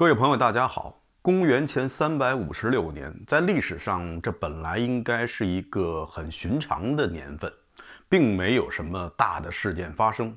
各位朋友，大家好。公元前三百五十六年，在历史上，这本来应该是一个很寻常的年份，并没有什么大的事件发生。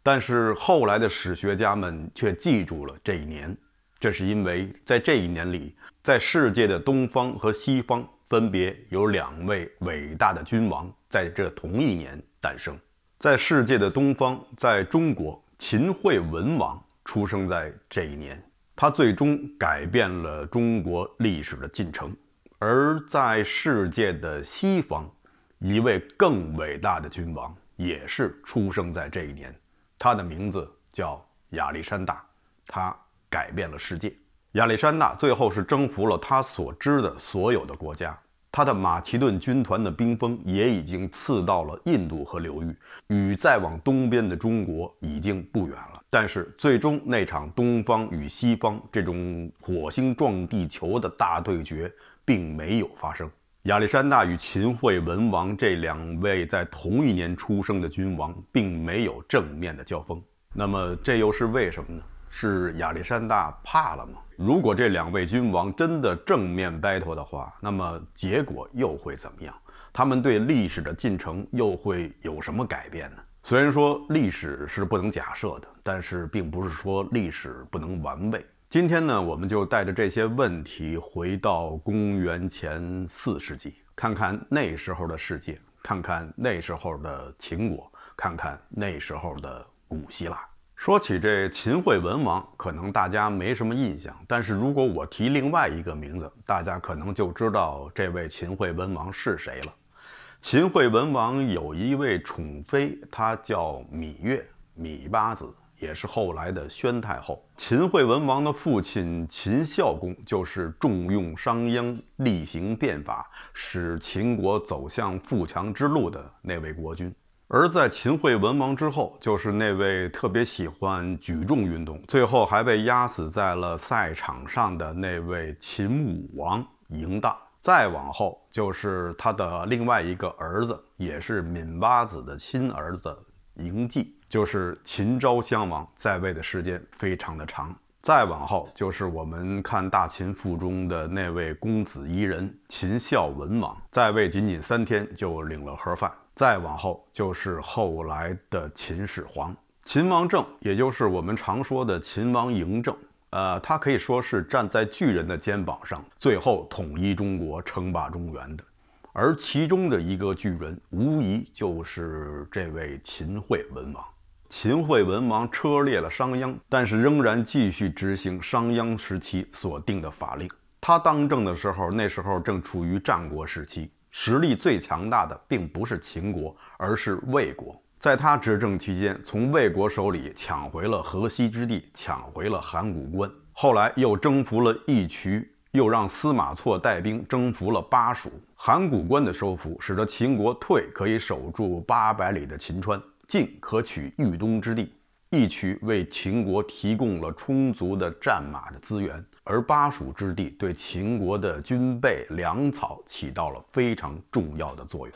但是后来的史学家们却记住了这一年，这是因为，在这一年里，在世界的东方和西方分别有两位伟大的君王在这同一年诞生。在世界的东方，在中国，秦惠文王出生在这一年。他最终改变了中国历史的进程，而在世界的西方，一位更伟大的君王也是出生在这一年，他的名字叫亚历山大，他改变了世界。亚历山大最后是征服了他所知的所有的国家。他的马其顿军团的兵锋也已经刺到了印度河流域，与再往东边的中国已经不远了。但是，最终那场东方与西方这种火星撞地球的大对决并没有发生。亚历山大与秦惠文王这两位在同一年出生的君王，并没有正面的交锋。那么，这又是为什么呢？是亚历山大怕了吗？如果这两位君王真的正面 battle 的话，那么结果又会怎么样？他们对历史的进程又会有什么改变呢？虽然说历史是不能假设的，但是并不是说历史不能完备。今天呢，我们就带着这些问题，回到公元前四世纪，看看那时候的世界，看看那时候的秦国，看看那时候的古希腊。说起这秦惠文王，可能大家没什么印象，但是如果我提另外一个名字，大家可能就知道这位秦惠文王是谁了。秦惠文王有一位宠妃，她叫芈月，芈八子，也是后来的宣太后。秦惠文王的父亲秦孝公，就是重用商鞅，厉行变法，使秦国走向富强之路的那位国君。而在秦惠文王之后，就是那位特别喜欢举重运动，最后还被压死在了赛场上的那位秦武王嬴荡。再往后，就是他的另外一个儿子，也是芈八子的亲儿子嬴稷，就是秦昭襄王，在位的时间非常的长。再往后，就是我们看大秦赋中的那位公子伊人秦孝文王，在位仅仅三天就领了盒饭。再往后就是后来的秦始皇、秦王政，也就是我们常说的秦王嬴政。呃，他可以说是站在巨人的肩膀上，最后统一中国、称霸中原的。而其中的一个巨人，无疑就是这位秦惠文王。秦惠文王车裂了商鞅，但是仍然继续执行商鞅时期所定的法令。他当政的时候，那时候正处于战国时期。实力最强大的并不是秦国，而是魏国。在他执政期间，从魏国手里抢回了河西之地，抢回了函谷关，后来又征服了义渠，又让司马错带兵征服了巴蜀。函谷关的收复，使得秦国退可以守住八百里的秦川，进可取豫东之地。义渠为秦国提供了充足的战马的资源。而巴蜀之地对秦国的军备粮草起到了非常重要的作用，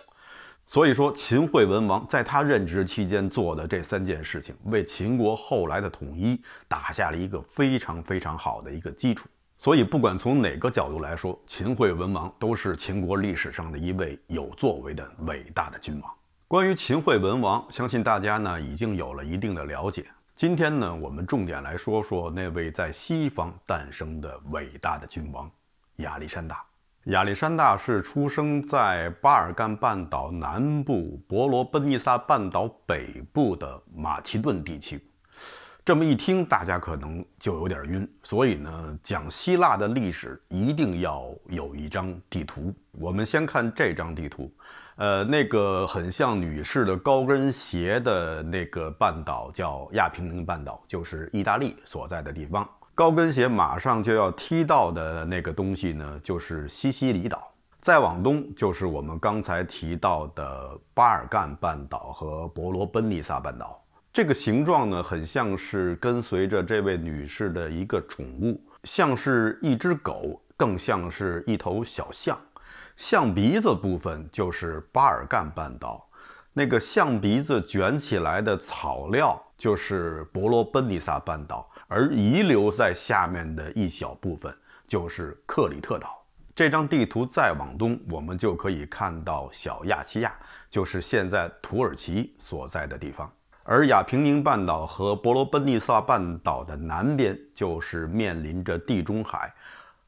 所以说秦惠文王在他任职期间做的这三件事情，为秦国后来的统一打下了一个非常非常好的一个基础。所以不管从哪个角度来说，秦惠文王都是秦国历史上的一位有作为的伟大的君王。关于秦惠文王，相信大家呢已经有了一定的了解。今天呢，我们重点来说说那位在西方诞生的伟大的君王亚历山大。亚历山大是出生在巴尔干半岛南部、伯罗奔尼撒半岛北部的马其顿地区。这么一听，大家可能就有点晕。所以呢，讲希腊的历史一定要有一张地图。我们先看这张地图。呃，那个很像女士的高跟鞋的那个半岛叫亚平宁半岛，就是意大利所在的地方。高跟鞋马上就要踢到的那个东西呢，就是西西里岛。再往东就是我们刚才提到的巴尔干半岛和伯罗奔尼撒半岛。这个形状呢，很像是跟随着这位女士的一个宠物，像是一只狗，更像是一头小象。象鼻子部分就是巴尔干半岛，那个象鼻子卷起来的草料就是伯罗奔尼撒半岛，而遗留在下面的一小部分就是克里特岛。这张地图再往东，我们就可以看到小亚细亚，就是现在土耳其所在的地方。而亚平宁半岛和伯罗奔尼撒半岛的南边，就是面临着地中海，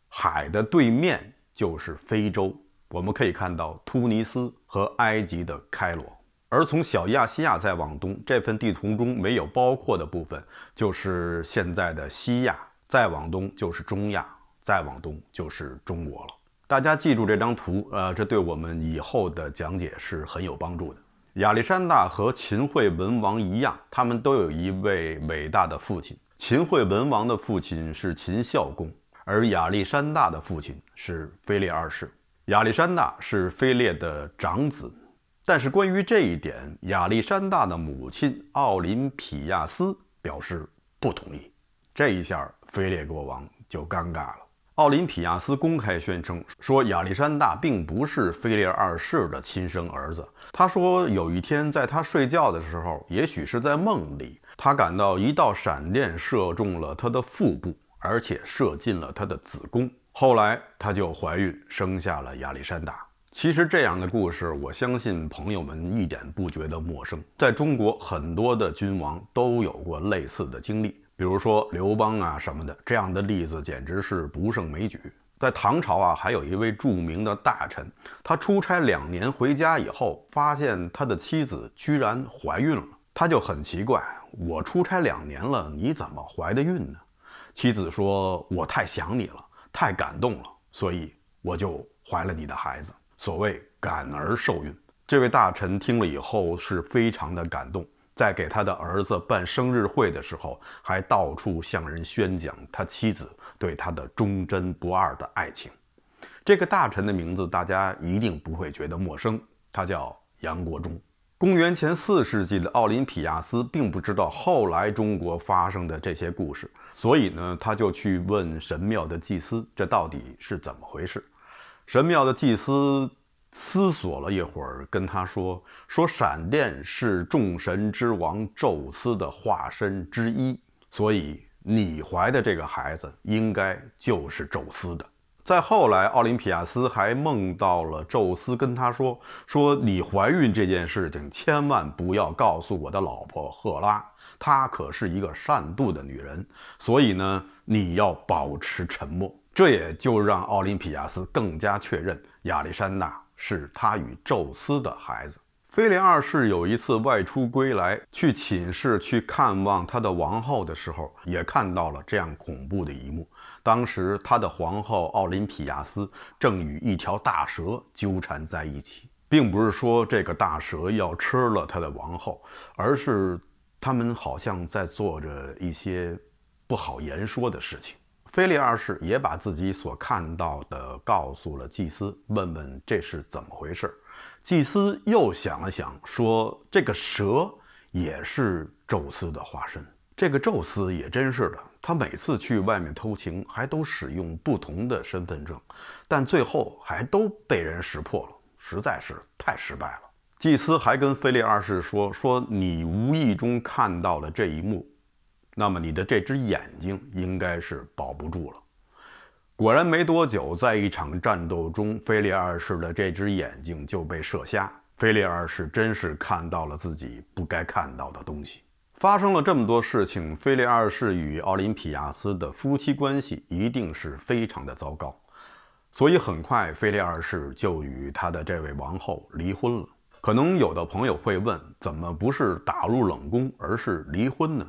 海的对面就是非洲。我们可以看到突尼斯和埃及的开罗，而从小亚细亚再往东，这份地图中没有包括的部分就是现在的西亚，再往东就是中亚，再往东就是中国了。大家记住这张图，呃，这对我们以后的讲解是很有帮助的。亚历山大和秦惠文王一样，他们都有一位伟大的父亲。秦惠文王的父亲是秦孝公，而亚历山大的父亲是腓力二世。亚历山大是菲列的长子，但是关于这一点，亚历山大的母亲奥林匹亚斯表示不同意。这一下，菲列国王就尴尬了。奥林匹亚斯公开宣称说，亚历山大并不是菲列二世的亲生儿子。他说，有一天在他睡觉的时候，也许是在梦里，他感到一道闪电射中了他的腹部，而且射进了他的子宫。后来，她就怀孕，生下了亚历山大。其实，这样的故事，我相信朋友们一点不觉得陌生。在中国，很多的君王都有过类似的经历，比如说刘邦啊什么的，这样的例子简直是不胜枚举。在唐朝啊，还有一位著名的大臣，他出差两年，回家以后发现他的妻子居然怀孕了，他就很奇怪：“我出差两年了，你怎么怀的孕呢？”妻子说：“我太想你了。”太感动了，所以我就怀了你的孩子。所谓感而受孕。这位大臣听了以后是非常的感动，在给他的儿子办生日会的时候，还到处向人宣讲他妻子对他的忠贞不二的爱情。这个大臣的名字大家一定不会觉得陌生，他叫杨国忠。公元前四世纪的奥林匹亚斯并不知道后来中国发生的这些故事。所以呢，他就去问神庙的祭司，这到底是怎么回事？神庙的祭司思索了一会儿，跟他说：“说闪电是众神之王宙斯的化身之一，所以你怀的这个孩子应该就是宙斯的。”再后来，奥林匹亚斯还梦到了宙斯跟他说：“说你怀孕这件事情，千万不要告诉我的老婆赫拉。”她可是一个善妒的女人，所以呢，你要保持沉默。这也就让奥林匹亚斯更加确认亚历山大是他与宙斯的孩子。菲廉二世有一次外出归来，去寝室去看望他的王后的时候，也看到了这样恐怖的一幕。当时他的皇后奥林匹亚斯正与一条大蛇纠缠在一起，并不是说这个大蛇要吃了他的王后，而是。他们好像在做着一些不好言说的事情。菲利二世也把自己所看到的告诉了祭司，问问这是怎么回事。祭司又想了想，说：“这个蛇也是宙斯的化身。这个宙斯也真是的，他每次去外面偷情，还都使用不同的身份证，但最后还都被人识破了，实在是太失败了。”祭司还跟菲利二世说：“说你无意中看到了这一幕，那么你的这只眼睛应该是保不住了。”果然，没多久，在一场战斗中，菲利二世的这只眼睛就被射瞎。菲利二世真是看到了自己不该看到的东西。发生了这么多事情，菲利二世与奥林匹亚斯的夫妻关系一定是非常的糟糕，所以很快，菲利二世就与他的这位王后离婚了。可能有的朋友会问，怎么不是打入冷宫，而是离婚呢？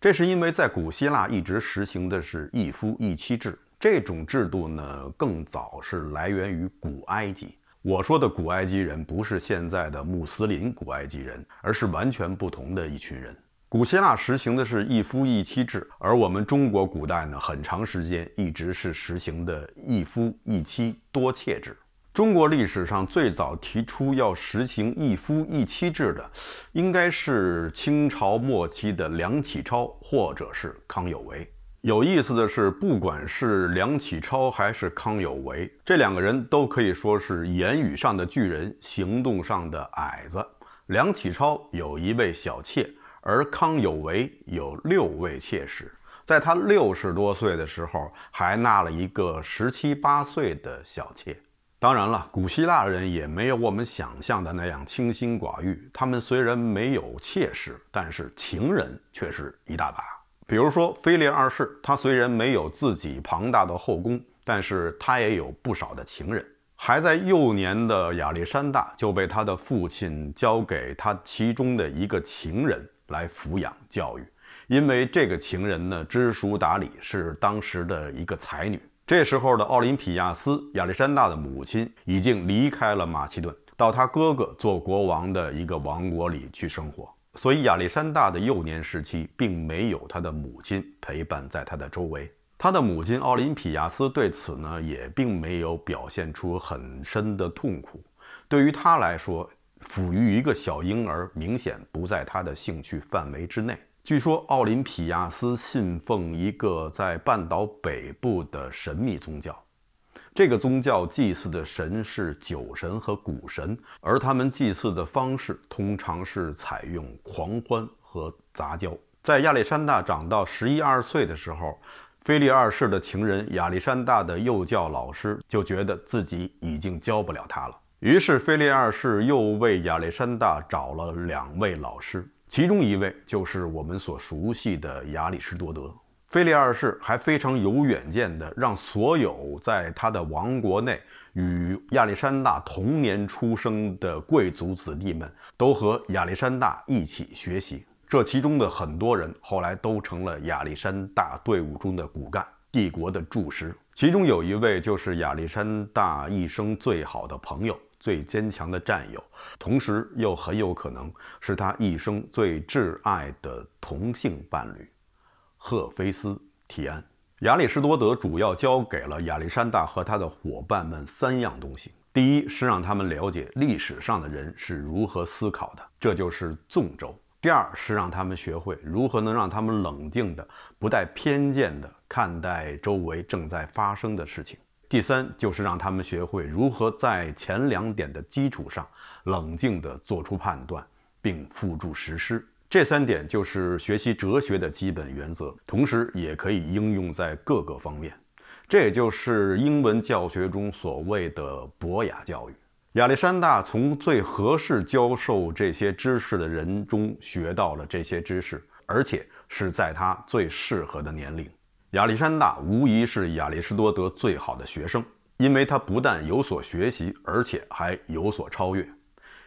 这是因为在古希腊一直实行的是一夫一妻制，这种制度呢，更早是来源于古埃及。我说的古埃及人不是现在的穆斯林古埃及人，而是完全不同的一群人。古希腊实行的是一夫一妻制，而我们中国古代呢，很长时间一直是实行的一夫一妻多妾制。中国历史上最早提出要实行一夫一妻制的，应该是清朝末期的梁启超或者是康有为。有意思的是，不管是梁启超还是康有为，这两个人都可以说是言语上的巨人，行动上的矮子。梁启超有一位小妾，而康有为有六位妾室，在他六十多岁的时候还纳了一个十七八岁的小妾。当然了，古希腊人也没有我们想象的那样清心寡欲。他们虽然没有妾室，但是情人却是一大把。比如说，菲利二世，他虽然没有自己庞大的后宫，但是他也有不少的情人。还在幼年的亚历山大就被他的父亲交给他其中的一个情人来抚养教育，因为这个情人呢，知书达理，是当时的一个才女。这时候的奥林匹亚斯，亚历山大的母亲已经离开了马其顿，到他哥哥做国王的一个王国里去生活。所以亚历山大的幼年时期，并没有他的母亲陪伴在他的周围。他的母亲奥林匹亚斯对此呢，也并没有表现出很深的痛苦。对于他来说，抚育一个小婴儿，明显不在他的兴趣范围之内。据说奥林匹亚斯信奉一个在半岛北部的神秘宗教，这个宗教祭祀的神是酒神和谷神，而他们祭祀的方式通常是采用狂欢和杂交。在亚历山大长到十一二岁的时候，菲利二世的情人亚历山大的幼教老师就觉得自己已经教不了他了，于是菲利二世又为亚历山大找了两位老师。其中一位就是我们所熟悉的亚里士多德。腓力二世还非常有远见的，让所有在他的王国内与亚历山大同年出生的贵族子弟们都和亚历山大一起学习。这其中的很多人后来都成了亚历山大队伍中的骨干，帝国的柱石。其中有一位就是亚历山大一生最好的朋友。最坚强的战友，同时又很有可能是他一生最挚爱的同性伴侣，赫菲斯提安。亚里士多德主要教给了亚历山大和他的伙伴们三样东西：第一是让他们了解历史上的人是如何思考的，这就是纵轴；第二是让他们学会如何能让他们冷静的、不带偏见的看待周围正在发生的事情。第三就是让他们学会如何在前两点的基础上冷静地做出判断，并付诸实施。这三点就是学习哲学的基本原则，同时也可以应用在各个方面。这也就是英文教学中所谓的博雅教育。亚历山大从最合适教授这些知识的人中学到了这些知识，而且是在他最适合的年龄。亚历山大无疑是亚里士多德最好的学生，因为他不但有所学习，而且还有所超越。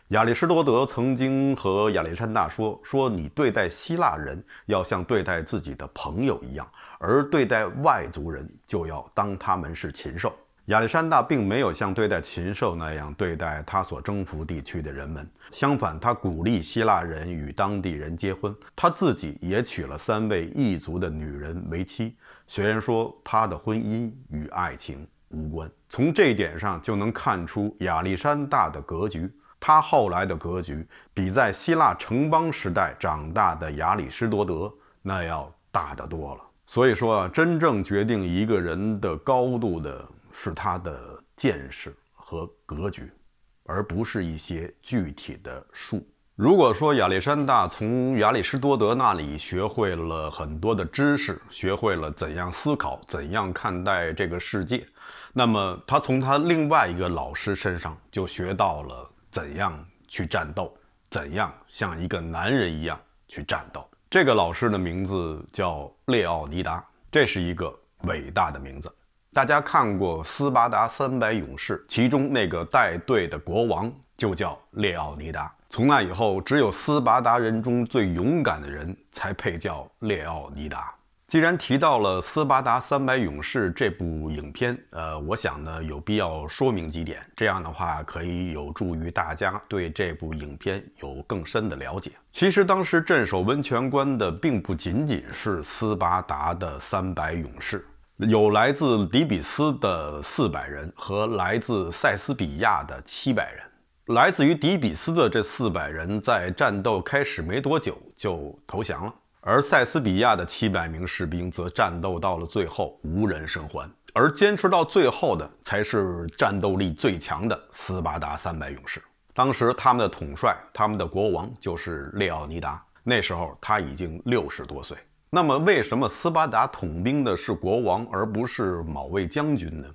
亚里士多德曾经和亚历山大说：“说你对待希腊人要像对待自己的朋友一样，而对待外族人就要当他们是禽兽。”亚历山大并没有像对待禽兽那样对待他所征服地区的人们，相反，他鼓励希腊人与当地人结婚，他自己也娶了三位异族的女人为妻。虽然说他的婚姻与爱情无关，从这一点上就能看出亚历山大的格局。他后来的格局比在希腊城邦时代长大的亚里士多德那要大得多了。所以说，啊，真正决定一个人的高度的是他的见识和格局，而不是一些具体的数。如果说亚历山大从亚里士多德那里学会了很多的知识，学会了怎样思考、怎样看待这个世界，那么他从他另外一个老师身上就学到了怎样去战斗，怎样像一个男人一样去战斗。这个老师的名字叫列奥尼达，这是一个伟大的名字。大家看过《斯巴达三百勇士》，其中那个带队的国王就叫列奥尼达。从那以后，只有斯巴达人中最勇敢的人才配叫列奥尼达。既然提到了《斯巴达三百勇士》这部影片，呃，我想呢，有必要说明几点，这样的话可以有助于大家对这部影片有更深的了解。其实当时镇守温泉关的并不仅仅是斯巴达的三百勇士，有来自底比斯的四百人和来自塞斯比亚的七百人。来自于底比斯的这四百人在战斗开始没多久就投降了，而塞斯比亚的七百名士兵则战斗到了最后，无人生还。而坚持到最后的才是战斗力最强的斯巴达三百勇士。当时他们的统帅、他们的国王就是列奥尼达，那时候他已经六十多岁。那么，为什么斯巴达统兵的是国王而不是某位将军呢？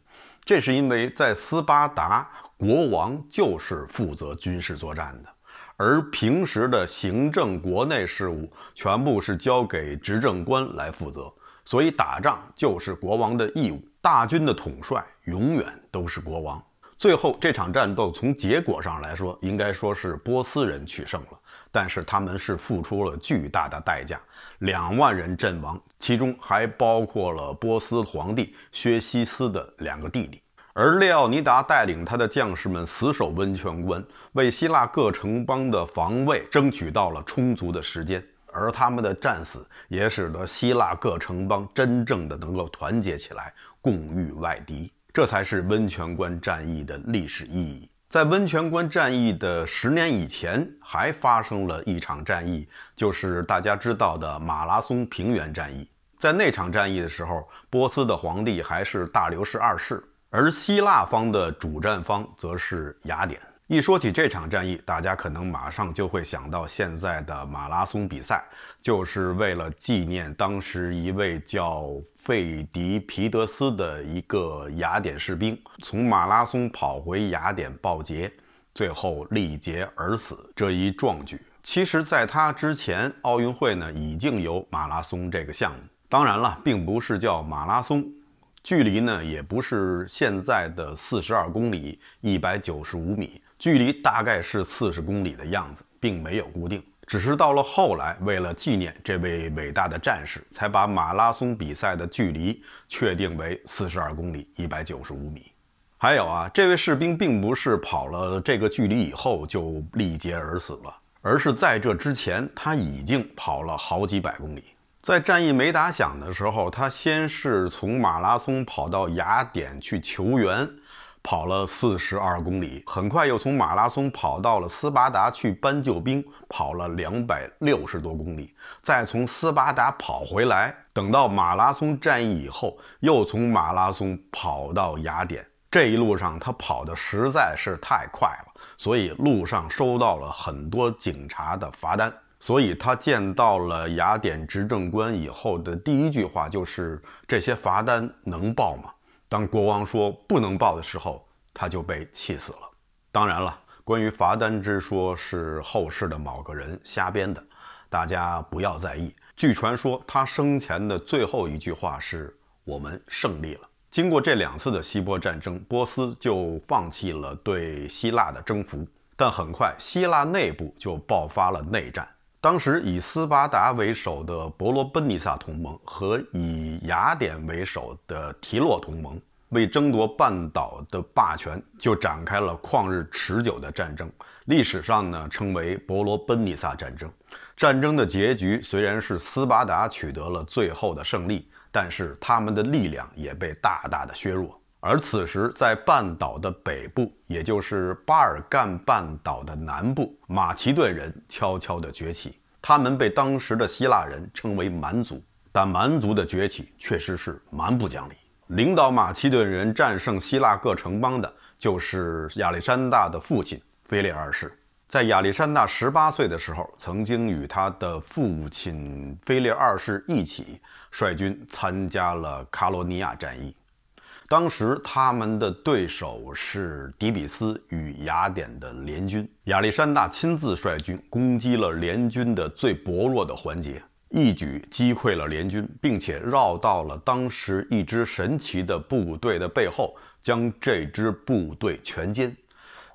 这是因为在斯巴达。国王就是负责军事作战的，而平时的行政国内事务全部是交给执政官来负责。所以打仗就是国王的义务，大军的统帅永远都是国王。最后这场战斗从结果上来说，应该说是波斯人取胜了，但是他们是付出了巨大的代价，两万人阵亡，其中还包括了波斯皇帝薛西斯的两个弟弟。而列奥尼达带领他的将士们死守温泉关，为希腊各城邦的防卫争取到了充足的时间，而他们的战死也使得希腊各城邦真正的能够团结起来共御外敌，这才是温泉关战役的历史意义。在温泉关战役的十年以前，还发生了一场战役，就是大家知道的马拉松平原战役。在那场战役的时候，波斯的皇帝还是大流士二世。而希腊方的主战方则是雅典。一说起这场战役，大家可能马上就会想到现在的马拉松比赛，就是为了纪念当时一位叫费迪皮德斯的一个雅典士兵，从马拉松跑回雅典报捷，最后力竭而死这一壮举。其实，在他之前，奥运会呢已经有马拉松这个项目，当然了，并不是叫马拉松。距离呢，也不是现在的四十二公里一百九十五米，距离大概是四十公里的样子，并没有固定。只是到了后来，为了纪念这位伟大的战士，才把马拉松比赛的距离确定为四十二公里一百九十五米。还有啊，这位士兵并不是跑了这个距离以后就力竭而死了，而是在这之前他已经跑了好几百公里。在战役没打响的时候，他先是从马拉松跑到雅典去求援，跑了四十二公里，很快又从马拉松跑到了斯巴达去搬救兵，跑了两百六十多公里，再从斯巴达跑回来。等到马拉松战役以后，又从马拉松跑到雅典，这一路上他跑的实在是太快了，所以路上收到了很多警察的罚单。所以他见到了雅典执政官以后的第一句话就是：“这些罚单能报吗？”当国王说不能报的时候，他就被气死了。当然了，关于罚单之说是后世的某个人瞎编的，大家不要在意。据传说，他生前的最后一句话是：“我们胜利了。”经过这两次的希波战争，波斯就放弃了对希腊的征服，但很快希腊内部就爆发了内战。当时以斯巴达为首的伯罗奔尼撒同盟和以雅典为首的提洛同盟为争夺半岛的霸权，就展开了旷日持久的战争，历史上呢称为伯罗奔尼撒战争。战争的结局虽然是斯巴达取得了最后的胜利，但是他们的力量也被大大的削弱。而此时，在半岛的北部，也就是巴尔干半岛的南部，马其顿人悄悄地崛起。他们被当时的希腊人称为蛮族，但蛮族的崛起确实是蛮不讲理。领导马其顿人战胜希腊各城邦的就是亚历山大的父亲菲利二世。在亚历山大十八岁的时候，曾经与他的父亲菲利二世一起率军参加了卡罗尼亚战役。当时他们的对手是底比斯与雅典的联军，亚历山大亲自率军攻击了联军的最薄弱的环节，一举击溃了联军，并且绕到了当时一支神奇的部队的背后，将这支部队全歼。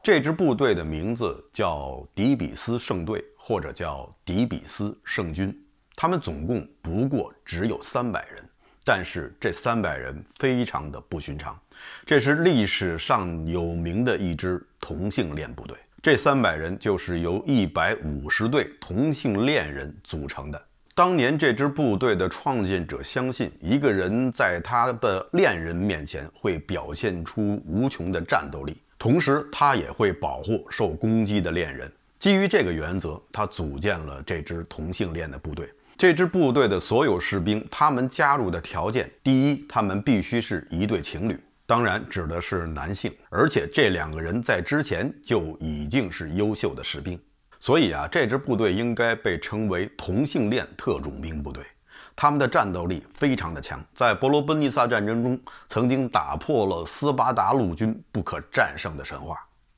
这支部队的名字叫底比斯圣队，或者叫底比斯圣军，他们总共不过只有三百人。但是这三百人非常的不寻常，这是历史上有名的一支同性恋部队。这三百人就是由一百五十对同性恋人组成的。当年这支部队的创建者相信，一个人在他的恋人面前会表现出无穷的战斗力，同时他也会保护受攻击的恋人。基于这个原则，他组建了这支同性恋的部队。这支部队的所有士兵，他们加入的条件，第一，他们必须是一对情侣，当然指的是男性，而且这两个人在之前就已经是优秀的士兵。所以啊，这支部队应该被称为同性恋特种兵部队，他们的战斗力非常的强，在伯罗奔尼撒战争中曾经打破了斯巴达陆军不可战胜的神话。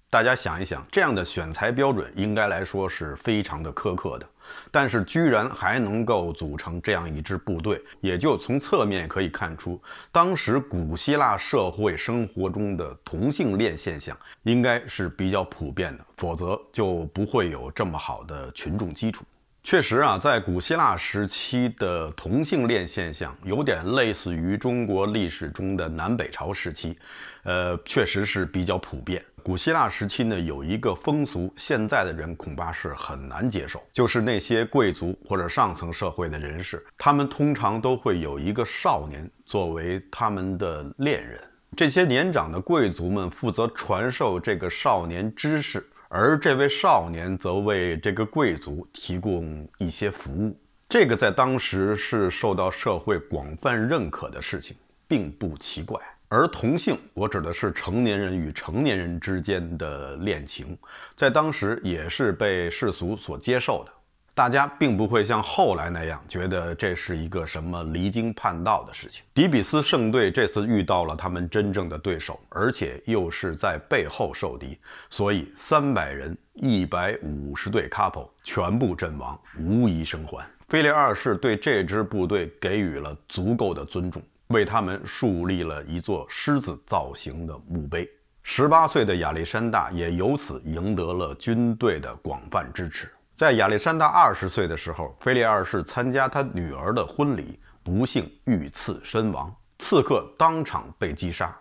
大家想一想，这样的选材标准应该来说是非常的苛刻的。但是居然还能够组成这样一支部队，也就从侧面可以看出，当时古希腊社会生活中的同性恋现象应该是比较普遍的，否则就不会有这么好的群众基础。确实啊，在古希腊时期的同性恋现象有点类似于中国历史中的南北朝时期，呃，确实是比较普遍。古希腊时期呢，有一个风俗，现在的人恐怕是很难接受，就是那些贵族或者上层社会的人士，他们通常都会有一个少年作为他们的恋人。这些年长的贵族们负责传授这个少年知识，而这位少年则为这个贵族提供一些服务。这个在当时是受到社会广泛认可的事情，并不奇怪。而同性，我指的是成年人与成年人之间的恋情，在当时也是被世俗所接受的。大家并不会像后来那样觉得这是一个什么离经叛道的事情。迪比斯圣队这次遇到了他们真正的对手，而且又是在背后受敌，所以三百人、一百五十对 couple 全部阵亡，无一生还。菲利二世对这支部队给予了足够的尊重。为他们树立了一座狮子造型的墓碑。十八岁的亚历山大也由此赢得了军队的广泛支持。在亚历山大二十岁的时候，菲利二世参加他女儿的婚礼，不幸遇刺身亡。刺客当场被击杀，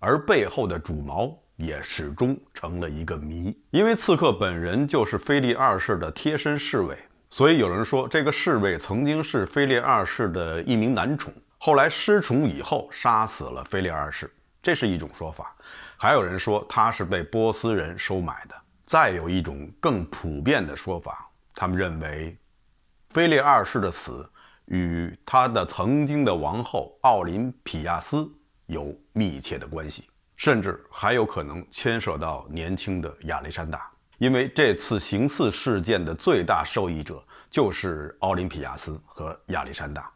而背后的主谋也始终成了一个谜。因为刺客本人就是菲利二世的贴身侍卫，所以有人说这个侍卫曾经是菲利二世的一名男宠。后来失宠以后，杀死了菲利二世，这是一种说法。还有人说他是被波斯人收买的。再有一种更普遍的说法，他们认为菲利二世的死与他的曾经的王后奥林匹亚斯有密切的关系，甚至还有可能牵涉到年轻的亚历山大，因为这次行刺事件的最大受益者就是奥林匹亚斯和亚历山大。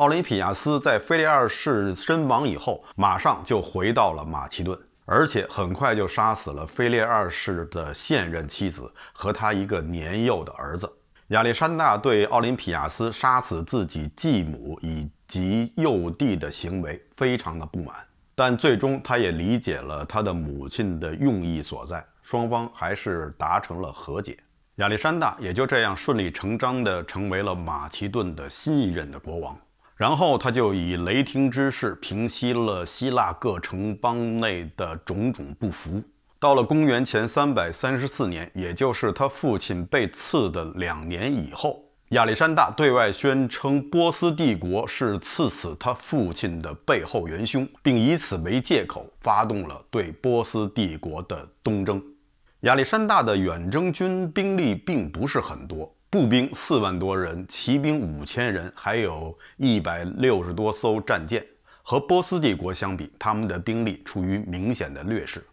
奥林匹亚斯在菲利二世身亡以后，马上就回到了马其顿，而且很快就杀死了菲利二世的现任妻子和他一个年幼的儿子。亚历山大对奥林匹亚斯杀死自己继母以及幼弟的行为非常的不满，但最终他也理解了他的母亲的用意所在，双方还是达成了和解。亚历山大也就这样顺理成章地成为了马其顿的新一任的国王。然后他就以雷霆之势平息了希腊各城邦内的种种不服。到了公元前三百三十四年，也就是他父亲被刺的两年以后，亚历山大对外宣称波斯帝国是刺死他父亲的背后元凶，并以此为借口发动了对波斯帝国的东征。亚历山大的远征军兵力并不是很多。步兵四万多人，骑兵五千人，还有一百六十多艘战舰。和波斯帝国相比，他们的兵力处于明显的劣势。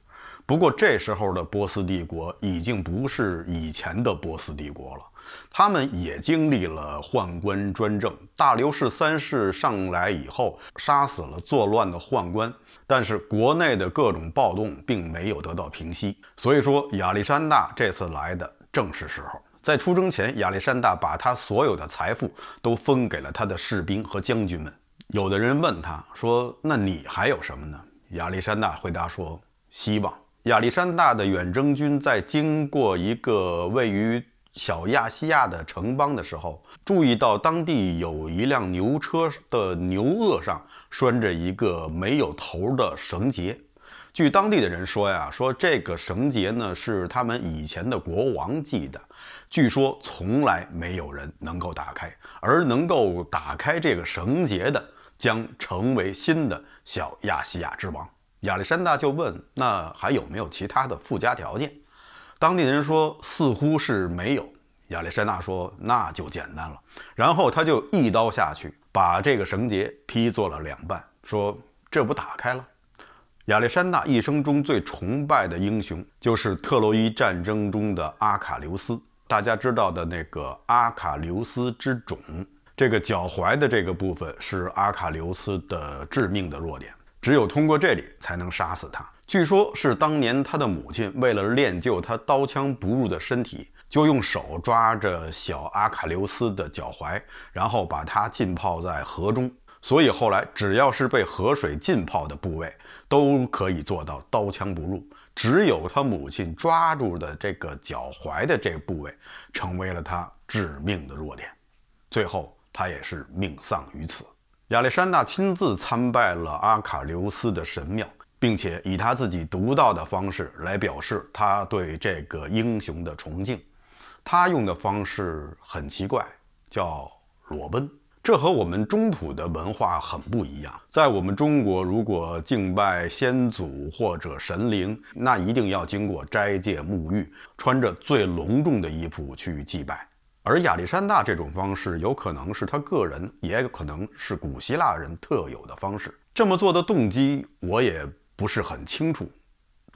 不过，这时候的波斯帝国已经不是以前的波斯帝国了，他们也经历了宦官专政。大流士三世上来以后，杀死了作乱的宦官，但是国内的各种暴动并没有得到平息。所以说，亚历山大这次来的正是时候。在出征前，亚历山大把他所有的财富都分给了他的士兵和将军们。有的人问他说：“那你还有什么呢？”亚历山大回答说：“希望。”亚历山大的远征军在经过一个位于小亚细亚的城邦的时候，注意到当地有一辆牛车的牛轭上拴着一个没有头的绳结。据当地的人说呀，说这个绳结呢是他们以前的国王系的。据说从来没有人能够打开，而能够打开这个绳结的，将成为新的小亚细亚之王。亚历山大就问：“那还有没有其他的附加条件？”当地人说：“似乎是没有。”亚历山大说：“那就简单了。”然后他就一刀下去，把这个绳结劈作了两半，说：“这不打开了？”亚历山大一生中最崇拜的英雄，就是特洛伊战争中的阿卡琉斯。大家知道的那个阿卡琉斯之踵，这个脚踝的这个部分是阿卡琉斯的致命的弱点，只有通过这里才能杀死他。据说，是当年他的母亲为了练就他刀枪不入的身体，就用手抓着小阿卡琉斯的脚踝，然后把他浸泡在河中。所以后来，只要是被河水浸泡的部位，都可以做到刀枪不入。只有他母亲抓住的这个脚踝的这个部位，成为了他致命的弱点，最后他也是命丧于此。亚历山大亲自参拜了阿卡琉斯的神庙，并且以他自己独到的方式来表示他对这个英雄的崇敬。他用的方式很奇怪，叫裸奔。这和我们中土的文化很不一样。在我们中国，如果敬拜先祖或者神灵，那一定要经过斋戒、沐浴，穿着最隆重的衣服去祭拜。而亚历山大这种方式，有可能是他个人，也可能是古希腊人特有的方式。这么做的动机，我也不是很清楚，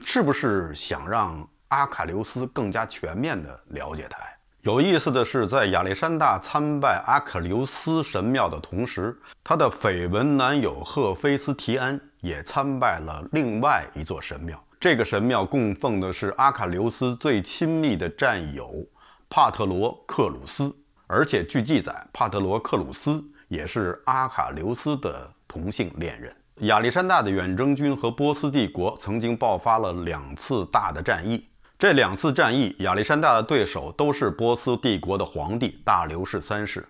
是不是想让阿卡琉斯更加全面地了解他呀？有意思的是，在亚历山大参拜阿喀琉斯神庙的同时，他的绯闻男友赫菲斯提安也参拜了另外一座神庙。这个神庙供奉的是阿卡琉斯最亲密的战友帕特罗克鲁斯，而且据记载，帕特罗克鲁斯也是阿卡琉斯的同性恋人。亚历山大的远征军和波斯帝国曾经爆发了两次大的战役。这两次战役，亚历山大的对手都是波斯帝国的皇帝大流士三世。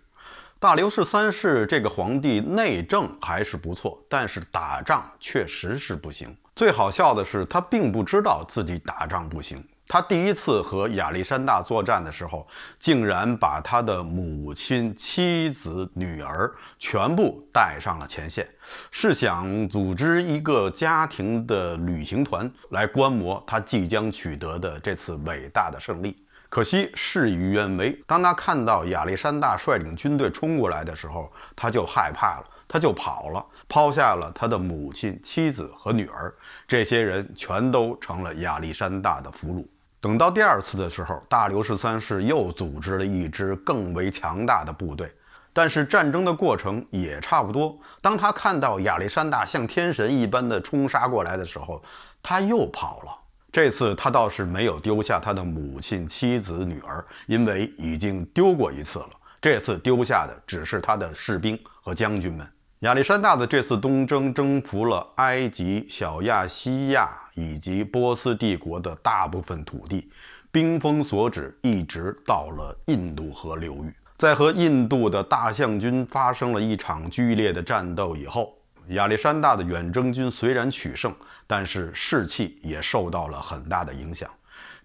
大流士三世这个皇帝内政还是不错，但是打仗确实是不行。最好笑的是，他并不知道自己打仗不行。他第一次和亚历山大作战的时候，竟然把他的母亲、妻子、女儿全部带上了前线，是想组织一个家庭的旅行团来观摩他即将取得的这次伟大的胜利。可惜事与愿违，当他看到亚历山大率领军队冲过来的时候，他就害怕了，他就跑了，抛下了他的母亲、妻子和女儿，这些人全都成了亚历山大的俘虏。等到第二次的时候，大刘十三世又组织了一支更为强大的部队，但是战争的过程也差不多。当他看到亚历山大像天神一般的冲杀过来的时候，他又跑了。这次他倒是没有丢下他的母亲、妻子、女儿，因为已经丢过一次了。这次丢下的只是他的士兵和将军们。亚历山大的这次东征征服了埃及、小亚细亚。以及波斯帝国的大部分土地，兵锋所指，一直到了印度河流域。在和印度的大象军发生了一场剧烈的战斗以后，亚历山大的远征军虽然取胜，但是士气也受到了很大的影响。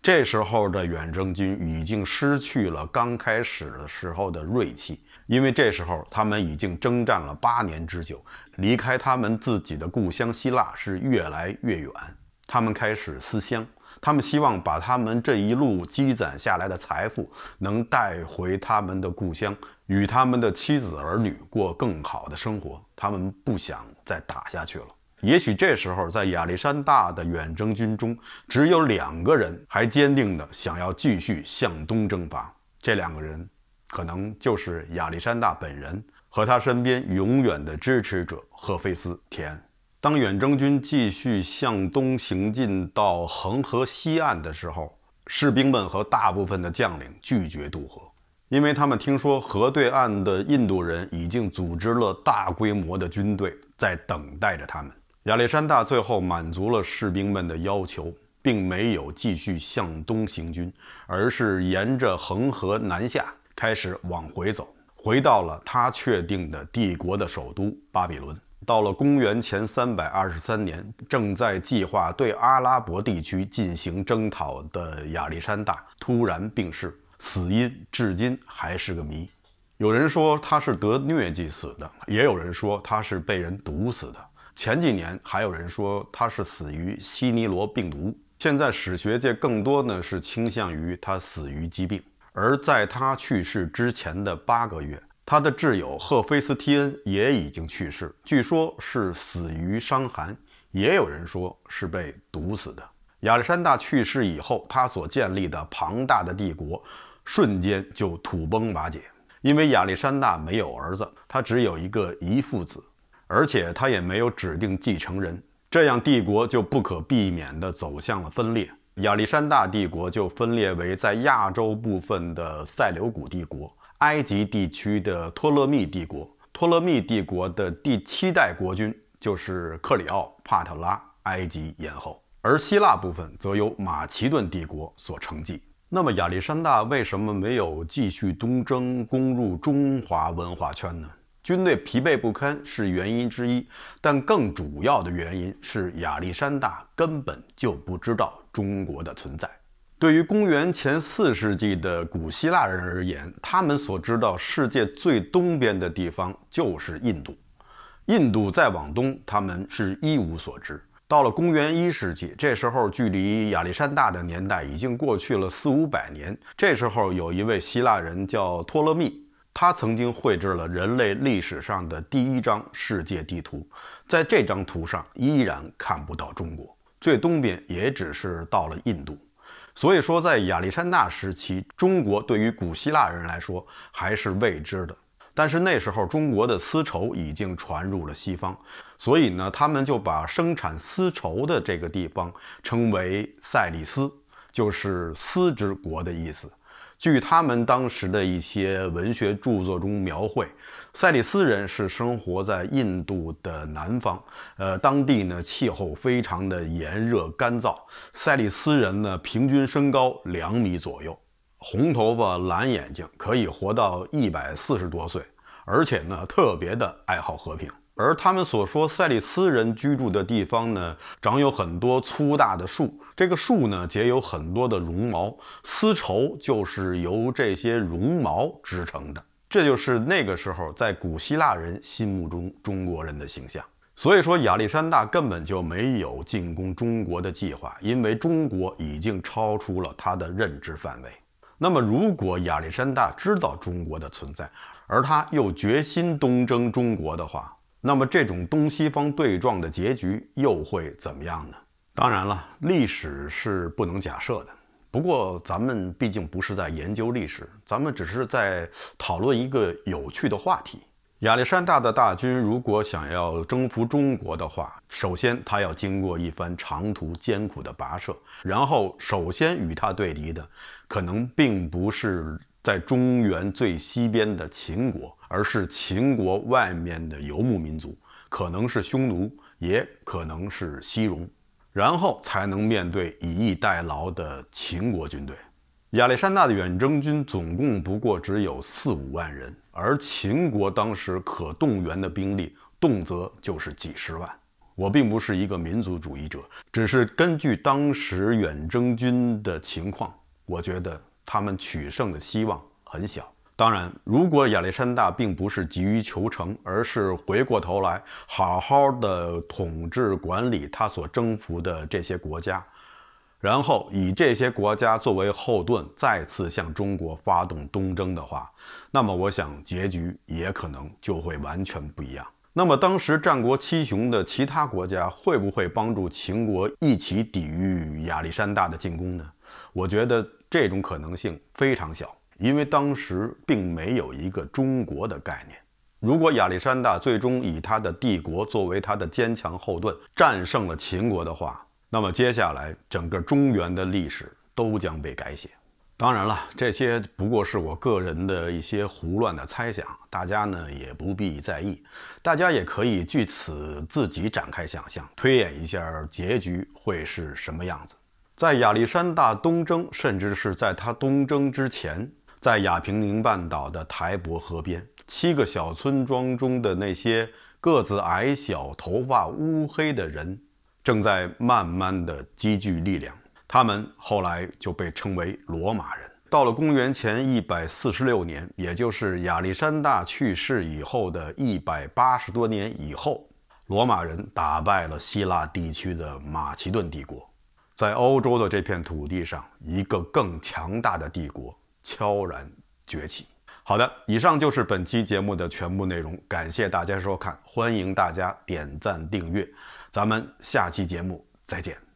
这时候的远征军已经失去了刚开始的时候的锐气，因为这时候他们已经征战了八年之久，离开他们自己的故乡希腊是越来越远。他们开始思乡，他们希望把他们这一路积攒下来的财富能带回他们的故乡，与他们的妻子儿女过更好的生活。他们不想再打下去了。也许这时候，在亚历山大的远征军中，只有两个人还坚定的想要继续向东征伐。这两个人，可能就是亚历山大本人和他身边永远的支持者赫菲斯田。当远征军继续向东行进到恒河西岸的时候，士兵们和大部分的将领拒绝渡河，因为他们听说河对岸的印度人已经组织了大规模的军队在等待着他们。亚历山大最后满足了士兵们的要求，并没有继续向东行军，而是沿着恒河南下，开始往回走，回到了他确定的帝国的首都巴比伦。到了公元前三百二十三年，正在计划对阿拉伯地区进行征讨的亚历山大突然病逝，死因至今还是个谜。有人说他是得疟疾死的，也有人说他是被人毒死的。前几年还有人说他是死于西尼罗病毒，现在史学界更多呢是倾向于他死于疾病。而在他去世之前的八个月。他的挚友赫菲斯提恩也已经去世，据说是死于伤寒，也有人说是被毒死的。亚历山大去世以后，他所建立的庞大的帝国瞬间就土崩瓦解，因为亚历山大没有儿子，他只有一个遗腹子，而且他也没有指定继承人，这样帝国就不可避免地走向了分裂。亚历山大帝国就分裂为在亚洲部分的塞琉古帝国。埃及地区的托勒密帝国，托勒密帝国的第七代国君就是克里奥帕特拉埃及艳后，而希腊部分则由马其顿帝国所承继。那么亚历山大为什么没有继续东征攻入中华文化圈呢？军队疲惫不堪是原因之一，但更主要的原因是亚历山大根本就不知道中国的存在。对于公元前四世纪的古希腊人而言，他们所知道世界最东边的地方就是印度。印度再往东，他们是一无所知。到了公元一世纪，这时候距离亚历山大的年代已经过去了四五百年。这时候有一位希腊人叫托勒密，他曾经绘制了人类历史上的第一张世界地图。在这张图上，依然看不到中国最东边，也只是到了印度。所以说，在亚历山大时期，中国对于古希腊人来说还是未知的。但是那时候，中国的丝绸已经传入了西方，所以呢，他们就把生产丝绸的这个地方称为塞里斯，就是“丝之国”的意思。据他们当时的一些文学著作中描绘。塞里斯人是生活在印度的南方，呃，当地呢气候非常的炎热干燥。塞里斯人呢平均身高两米左右，红头发、蓝眼睛，可以活到一百四十多岁，而且呢特别的爱好和平。而他们所说塞里斯人居住的地方呢，长有很多粗大的树，这个树呢结有很多的绒毛，丝绸就是由这些绒毛织成的。这就是那个时候在古希腊人心目中中国人的形象。所以说，亚历山大根本就没有进攻中国的计划，因为中国已经超出了他的认知范围。那么，如果亚历山大知道中国的存在，而他又决心东征中国的话，那么这种东西方对撞的结局又会怎么样呢？当然了，历史是不能假设的。不过，咱们毕竟不是在研究历史，咱们只是在讨论一个有趣的话题。亚历山大的大军如果想要征服中国的话，首先他要经过一番长途艰苦的跋涉，然后首先与他对敌的可能并不是在中原最西边的秦国，而是秦国外面的游牧民族，可能是匈奴，也可能是西戎。然后才能面对以逸待劳的秦国军队。亚历山大的远征军总共不过只有四五万人，而秦国当时可动员的兵力，动辄就是几十万。我并不是一个民族主义者，只是根据当时远征军的情况，我觉得他们取胜的希望很小。当然，如果亚历山大并不是急于求成，而是回过头来好好的统治管理他所征服的这些国家，然后以这些国家作为后盾，再次向中国发动东征的话，那么我想结局也可能就会完全不一样。那么当时战国七雄的其他国家会不会帮助秦国一起抵御亚历山大的进攻呢？我觉得这种可能性非常小。因为当时并没有一个中国的概念。如果亚历山大最终以他的帝国作为他的坚强后盾，战胜了秦国的话，那么接下来整个中原的历史都将被改写。当然了，这些不过是我个人的一些胡乱的猜想，大家呢也不必在意。大家也可以据此自己展开想象，推演一下结局会是什么样子。在亚历山大东征，甚至是在他东征之前。在亚平宁半岛的台伯河边，七个小村庄中的那些个子矮小、头发乌黑的人，正在慢慢的积聚力量。他们后来就被称为罗马人。到了公元前一百四十六年，也就是亚历山大去世以后的一百八十多年以后，罗马人打败了希腊地区的马其顿帝国，在欧洲的这片土地上，一个更强大的帝国。悄然崛起。好的，以上就是本期节目的全部内容，感谢大家收看，欢迎大家点赞订阅，咱们下期节目再见。